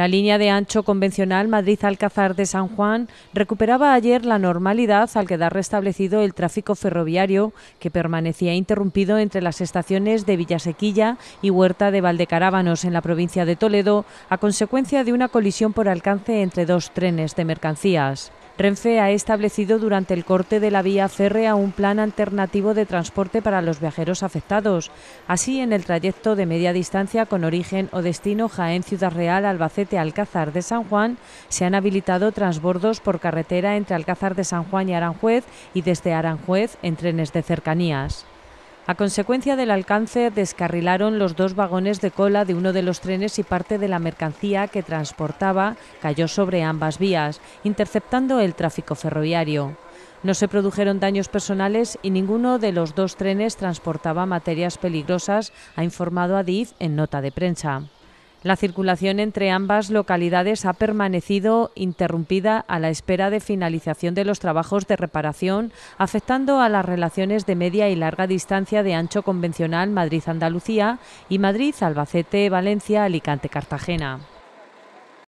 La línea de ancho convencional Madrid-Alcázar de San Juan recuperaba ayer la normalidad al quedar restablecido el tráfico ferroviario que permanecía interrumpido entre las estaciones de Villasequilla y Huerta de Valdecarábanos en la provincia de Toledo a consecuencia de una colisión por alcance entre dos trenes de mercancías. Renfe ha establecido durante el corte de la vía férrea un plan alternativo de transporte para los viajeros afectados. Así, en el trayecto de media distancia con origen o destino Jaén Ciudad Real Albacete Alcázar de San Juan, se han habilitado transbordos por carretera entre Alcázar de San Juan y Aranjuez y desde Aranjuez en trenes de cercanías. A consecuencia del alcance, descarrilaron los dos vagones de cola de uno de los trenes y parte de la mercancía que transportaba cayó sobre ambas vías, interceptando el tráfico ferroviario. No se produjeron daños personales y ninguno de los dos trenes transportaba materias peligrosas, ha informado Adif en nota de prensa. La circulación entre ambas localidades ha permanecido interrumpida a la espera de finalización de los trabajos de reparación, afectando a las relaciones de media y larga distancia de ancho convencional Madrid-Andalucía y Madrid-Albacete-Valencia-Alicante-Cartagena.